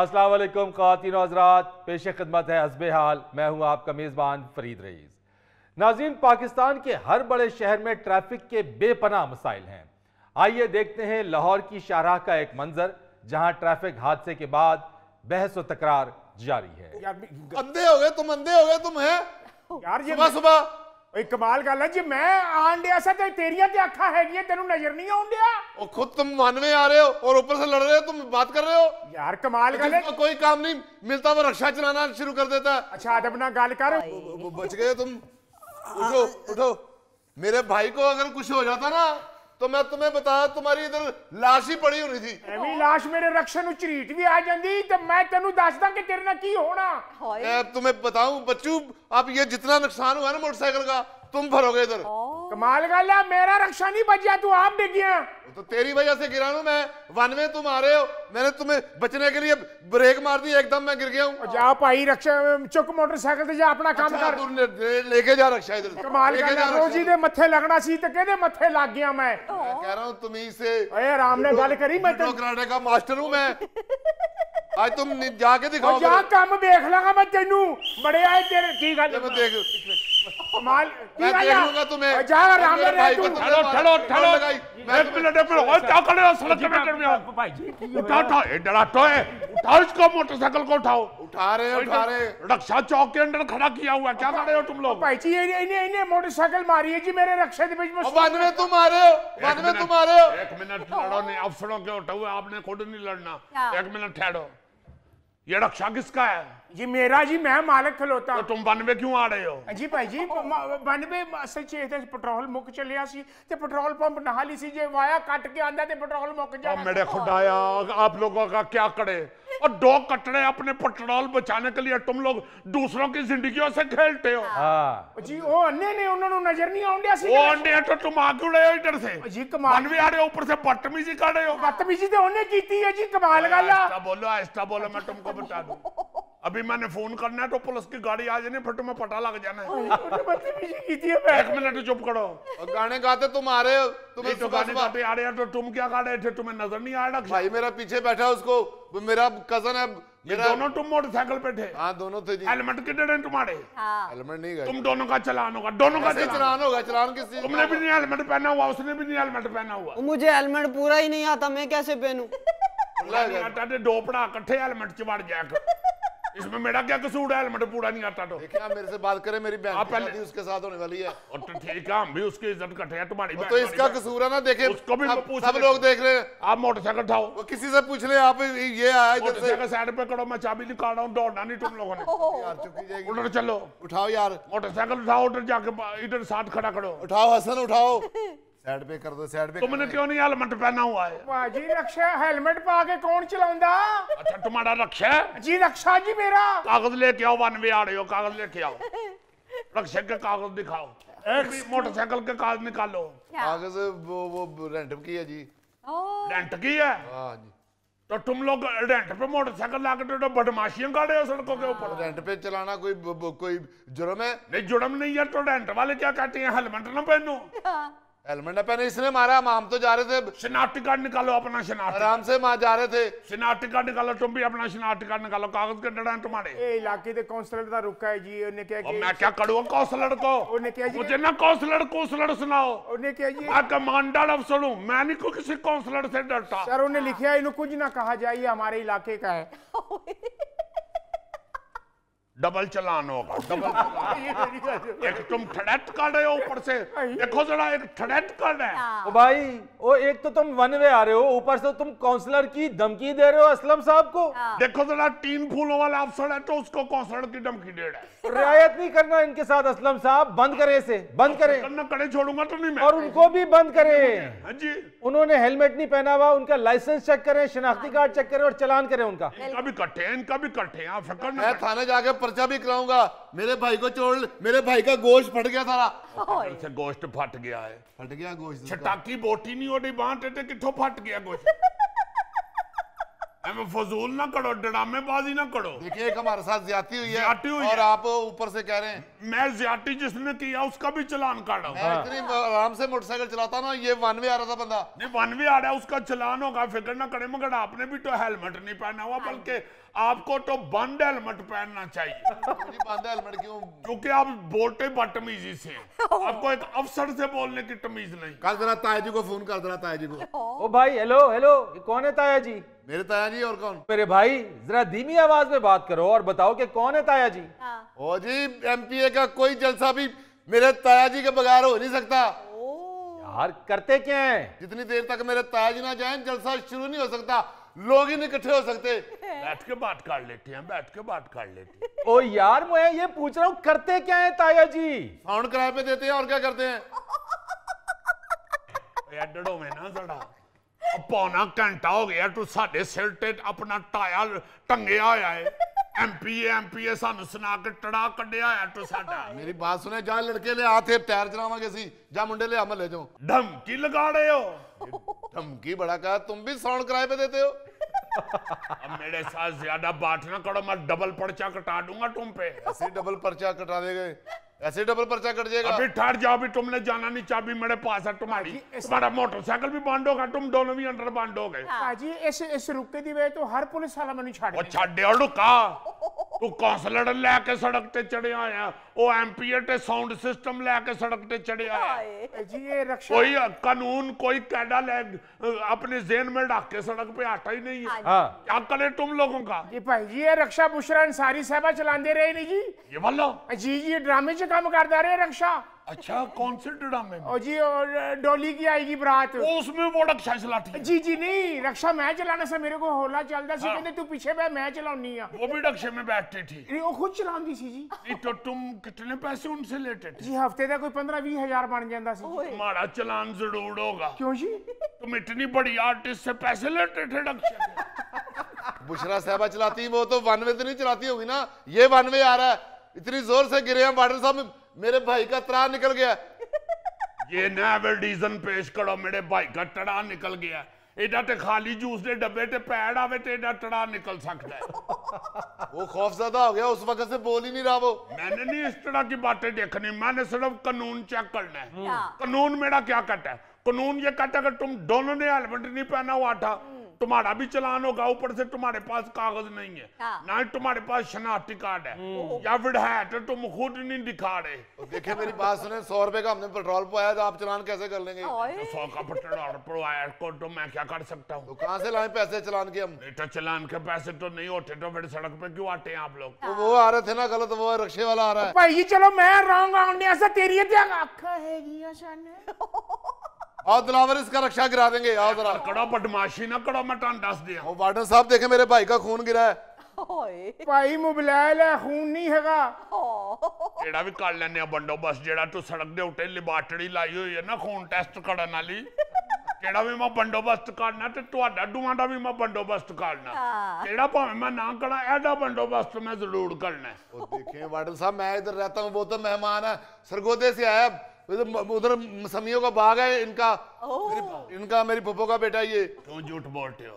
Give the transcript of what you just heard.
असलम खातिन हजरात पेश खदमत है हसब हाल मैं हूँ आपका मेज़बान फरीद रईस नाजीन पाकिस्तान के हर बड़े शहर में ट्रैफिक के बेपना मसाइल हैं आइए देखते हैं लाहौर की शाहराह का एक मंजर जहाँ ट्रैफिक हादसे के बाद बहस व तकरार जारी है अंधे हो गए तुम अंधे हो गए तुम है यार ये सुबह सुबह कमाल गल है जी मैं आन दिया ਡਿਆ ਸਾਂ ਤੇ ਤੇਰੀਆਂ ਤੇ ਅੱਖਾਂ ਹੈਗੀਆਂ ਤੈਨੂੰ ਨਜ਼ਰ ਨਹੀਂ ਆਉਣ ਡਿਆ ਉਹ ਖੁਦ मन में आ रहे हो और ऊपर से लड़ रहे हो तुम बात कर रहे हो यार कमाल गल है कोई काम नहीं मिलता वो रक्षा चलाना शुरू कर देता अच्छा अदब ना गल कर बच गए तुम उठो उठो मेरे भाई को अगर कुछ हो जाता ना तो मैं तुम्हें बताया तुम्हारी इधर लाश ही पड़ी होनी थी एवी लाश मेरे रक्षण उचरीट भी आ ਆ तो मैं ਮੈਂ ਤੈਨੂੰ ਦੱਸਦਾ ਕਿ ਤੇਰੇ ਨਾਲ ਕੀ ਹੋਣਾ मैं तुम्हें बताऊं बच्चू अब ये जितना नुकसान हुआ ना मोटरसाइकिल का तुम भरोगे इधर कमाल गाला मेरा रक्षा नहीं बच गया तू आप डिग गया तो तेरी वजह से गिरा मैं वन में तुम आ रहे हो मैंने तुम्हें बचने के लिए ब्रेक मार दी एकदम मैं गिर गया हूँ जा भाई रक्षा चुक मोटरसाइकिल जा अपना अच्छा, काम अच्छा, कर लेके जा रक्षा इधर कमाल गाला रोजी दे मथे लगना सी तो कहदे मथे लग गया मैं मैं कह रहा हूं तुम ही से अरे राम ने गल करी मैं तो कराने का मास्टर हूं मैं आज तुम जाके दिखाओ जा काम देख लगा मैं तेनू बड़े आए तेरे की गल देख उठाओ मोटरसाइकिल को उठाओ उठा रहे हो उठा रहे रक्षा चौक के अंदर खड़ा किया हुआ क्या कर रहे हो तुम लोग भाई जी इन्हें मोटरसाइकिल मारी है जी मेरे रक्षा के बीच में बाद में तुम आ रहे हो बाद में तुम आ रहे हो एक मिनट लड़ो नहीं अफसरों के उठा हुआ आपने खुद नहीं लड़ना एक मिनट ठहरो ये रक्षा किसका है जी मेरा जी मैं मालिक खलोता तो तुम बनवे क्यों आ रहे हो जी भाई जी बनवे असल ਅਸਲ ਚ पेट्रोल मुक चलिया सी ते पेट्रोल पंप नहाली सी जे वाया कट के आंदा ते पेट्रोल मुक जा मेरे खुदाया आप लोगों का क्या करे और दो कटड़े अपने पेट्रोल बचाने के लिए तुम लोग दूसरों की जिंदगी से खेलते हो हाँ। हाँ। जी वो अन्ने ने उन्होंने नजर नहीं आउंडिया सी ओ अन्ने तो तुम आगे उड़े हो इधर से जी कमाल मन भी आ रहे ऊपर से बदतमीजी कर रहे हो बदतमीजी तो उन्होंने की है जी कमाल गल बोलो ऐसा बोलो मैं तुमको बता दूं अभी मैंने फोन करना है तो पुलिस की गाड़ी आ जाने फिर में पटा लग जाना है एक मिनट चुप करो गाने गाते तुम आ रहे हो तुम तो गाने गाते आ रहे हो तो तुम क्या गा रहे थे तुम्हें नजर नहीं आ रहा भाई मेरा पीछे बैठा उसको मेरा कजन है मेरा दोनों तुम मोटरसाइकिल पे थे हाँ दोनों थे जी हेलमेट कितने हैं तुम्हारे हाँ। हेलमेट नहीं गए तुम दोनों का चलान होगा दोनों का चलान होगा चलान किस चीज तुमने भी नहीं हेलमेट पहना हुआ उसने भी नहीं हेलमेट पहना हुआ मुझे हेलमेट पूरा ही नहीं आता मैं कैसे पहनू डोपड़ा कट्ठे हेलमेट चिबाड़ जाकर इसमें मेरा क्या कसूर है हेलमेट पूरा नहीं आता तो देखिए आप मेरे से बात करें मेरी बहन पहले उसके साथ होने वाली है और तो ठीक है हम भी उसकी इज्जत कटे हैं तुम्हारी तो इसका कसूर है ना देखिए उसको भी आप, पूछ सब लोग देख रहे हैं आप मोटरसाइकिल उठाओ किसी से पूछ ले आप ये आया इधर से साइड पे करो मैं चाबी निकाल रहा हूँ दौड़ना नहीं तुम लोगों ने यार चुकी जाएगी उधर चलो उठाओ यार मोटरसाइकिल उठाओ उधर जाके इधर साथ खड़ा करो उठाओ हसन उठाओ ਸਾਈਡ तुमने तो क्यों नहीं हेलमेट पहना हुआ है अच्छा तुम्हारा रक्षा कागज लेके आओ वन वे हो कागज लेके आओ के कागज दिखाओ मोटरसाइकिल के कागज निकालो कागज वो वो रेंट पे की है जी ओ रेंट की है हाँ जी तो तुम लोग रेंट पे मोटरसाइकिल लाके तो, बदमाशियां हो सड़कों के ऊपर रेंट हाँ, पे चलाना कोई कोई जुर्म है नहीं जुर्म नहीं है तो रेंट वाले क्या कहते हैं हेलमेट ना पहनो हाँ। हेलमेट ना पहने इसने मारा हम तो जा रहे थे शनाख्ती कार्ड निकालो अपना शनाख्त आराम से मां जा रहे थे शनाख्ती कार्ड निकालो तुम भी अपना शनाख्ती कार्ड निकालो कागज के डड़ा तुम्हारे ए इलाके के काउंसलर का रुका है जी उन्होंने क्या कि मैं क्या करूं काउंसलर को उन्होंने क्या जी मुझे ना काउंसलर काउंसलर सुनाओ उन्होंने क्या जी मैं कमांडर अफसर हूं मैं नहीं को किसी काउंसलर से डरता सर उन्होंने लिखा है इन्हें कुछ ना कहा जाए ये हमारे इलाके का है डबल चलान होगा डबल एक तुम थड़ैत कर रहे हो ऊपर से देखो जरा एक थड़ैत कर रहे हैं हाँ। भाई ओ एक तो तुम वन वे आ रहे हो ऊपर से तुम काउंसलर की धमकी दे रहे हो असलम साहब को हाँ। देखो जरा तीन फूलों वाला अफसर है तो उसको काउंसलर की धमकी दे रहा है रियायत नहीं करना इनके साथ असलम साहब बंद करे इसे बंद करे कड़े छोड़ूंगा तो नहीं मैं और उनको भी बंद करे हाँ जी उन्होंने हेलमेट नहीं पहना हुआ उनका लाइसेंस चेक करे शिनाख्ती कार्ड चेक करे और चलान करे उनका इनका भी कट्ठे इनका भी कट्ठे थाने जाके पर्चा भी कराऊंगा मेरे भाई को चोर मेरे भाई का गोश्त फट गया सारा अच्छा गोश्त फट गया है फट गया गोश्त छटाकी बोटी नहीं ओडी बांट टेटे किठो फट गया गोश्त फजूल ना करो बाजी ना करो देखिए एक हमारे साथ ज्यादा हुई है ज्यादा हुई और आप ऊपर से कह रहे हैं मैं ज्यादा जिसने किया उसका भी चलान काटा इतनी हाँ। आराम से मोटरसाइकिल चलाता ना ये वन वे आ रहा था बंदा नहीं वन वे आ रहा है उसका चलान होगा फिक्र ना करे मगर आपने भी तो हेलमेट नहीं पहना हुआ हाँ। बल्कि आपको तो बंद हेलमेट पहनना चाहिए बंद हेलमेट क्यों क्योंकि आप बोलते बदतमीजी से आपको एक अफसर से बोलने की तमीज नहीं कर देना ताया जी को फोन कर देना ताया जी को ओ भाई हेलो हेलो कौन है ताया जी मेरे ताया जी और कौन मेरे भाई जरा धीमी आवाज में बात करो और बताओ कि कौन है ताया जी हाँ। ओ जी एमपीए का कोई जलसा भी मेरे ताया जी के बगैर हो नहीं सकता यार करते क्या है जितनी देर तक मेरे ताया जी ना जाए जलसा शुरू नहीं हो सकता लोग ही नहीं इकट्ठे हो सकते बैठ के बात कर लेते हैं बैठ के बात कर लेते हैं ओ यार मैं ये पूछ रहा हूँ करते क्या है ताया जी साउंड किराए पे देते हैं और क्या करते हैं में ना जड़ा पौना घंटा हो गया तू साढ़े सिर अपना टाया टंगे आया है ਐਮਪੀਏ ਐਮਪੀਏ ਸਾਨੂੰ ਸੁਣਾ ਕੇ ਟੜਾ ਕੱਢਿਆ ਐ ਟੂ ਸਾਡਾ ਮੇਰੀ ਬਾਤ ਸੁਣੇ ਜਾਂ ਲੜਕੇ ਲਿਆ ਤੇ ਪੈਰ ਚਲਾਵਾਂਗੇ ਅਸੀਂ ਜਾਂ ਮੁੰਡੇ ਲਿਆ ਮਹੱਲੇ ਚੋਂ ਧਮਕੀ ਲਗਾ ਰਹੇ ਹੋ ਧਮਕੀ ਬੜਾ ਕਹਾ ਤੁਮ ਵੀ ਸੌਣ ਕਿਰਾਏ पे देते हो अब मेरे साथ ज्यादा बात ना करो मैं डबल पर्चा कटा दूंगा तुम पे ऐसे डबल पर्चा कटा देंगे ऐसे डबल पर्चा कट जाएगा अभी ठहर जाओ अभी तुमने जाना नहीं चाबी मेरे पास है तुम्हारी तुम्हारा मोटरसाइकिल भी बंद होगा तुम दोनों भी अंडर बंद हो गए हाँ। जी इस इस रुके दी वे तो हर पुलिस वाला मैं छाड़ छाड़ ओ छाड़े और रुका तू ਕਾਉਂਸਲਰ ਲੈ ਕੇ ਸੜਕ ਤੇ ਚੜਿਆ ਆ ਉਹ ਐਮਪੀਏ ਤੇ ਸਾਊਂਡ ਸਿਸਟਮ ਲੈ ਕੇ ਸੜਕ ਤੇ ਚੜਿਆ ਆ ਜੀ ਇਹ ਰਕਸ਼ਾ कोई ਕਾਨੂੰਨ ਕੋਈ कायदा ले अपने जेन में डाक के सड़क पे आता ही नहीं है हाँ।, हाँ। क्या करें तुम लोगों का जी भाई जी ये रक्षा बुशरा अंसारी साहबा चलांदे रहे नहीं जी ये वालो जी ये ड्रामे च काम करदा रहे रक्षा अच्छा कौन से ड्रामे में और जी और डोली की आएगी बरात उसमें वो रक्षा चलाती जी जी नहीं रक्षा मैं चलाना सा मेरे को होला चलता सी हाँ। कहते तू पीछे बैठ मैं चलाऊनी हाँ। वो भी रक्षे में बैठती थी वो खुद चलाती सी जी नहीं तो तुम कितने पैसे उनसे लेते थे जी हफ्ते का कोई पंद्रह बीस हजार बन जाता सी तुम्हारा चलान जरूर होगा क्यों जी तुम इतनी बड़ी आर्टिस्ट से पैसे लेते थे रक्षे बुशरा साहबा चलाती वो तो वन वे तो नहीं चलाती होगी ना ये वन वे आ रहा है इतनी जोर से गिरे हैं वाटर साहब मेरे भाई का तरा निकल गया ये नैवल डीजन पेश करो मेरे भाई का टड़ा निकल गया एडा ते खाली जूस के डब्बे ते पैड आवे ते एडा टड़ा निकल सकता है वो खौफ ज्यादा हो गया उस वक्त से बोल ही नहीं रहा वो मैंने नहीं इस तरह की बातें देखनी मैंने सिर्फ कानून चेक करना है कानून मेरा क्या कट है कानून ये कट अगर तुम दोनों ने हेलमेट नहीं पहना हुआ था तुम्हारा भी चलान होगा ऊपर से तुम्हारे पास कागज नहीं है हाँ। ना ही तुम्हारे पास शनाख्ती कार्ड है हम्म। या फिर है तो तुम खुद नहीं दिखा रहे देखिए मेरी बात सुने सौ रुपए का हमने पेट्रोल पवाया तो आप चलान कैसे कर लेंगे तो सौ का पेट्रोल पवाया को तो मैं क्या कर सकता हूँ तो कहाँ से लाए पैसे चलान के हम तो चलान के पैसे तो नहीं होते तो फिर सड़क पे क्यों आते हैं आप लोग तो वो आ रहे थे ना गलत वो रक्षे वाला आ रहा है भाई चलो मैं रॉन्ग आउंड ऐसा तेरी है रक्षा गिरा देंगे वार्डन गिरा है भाई जरा भी कर ना खून करना भी मैं बंदोबस्त करना मैं हाँ। मैं जरूर करना वार्डन साहब मैं इधर रहता हूँ वो तो मेहमान है सरगोदे से आया तो उधर समियों का बाग है इनका मेरी, इनका मेरी पप्पो का बेटा ये क्यों झूठ बोलते हो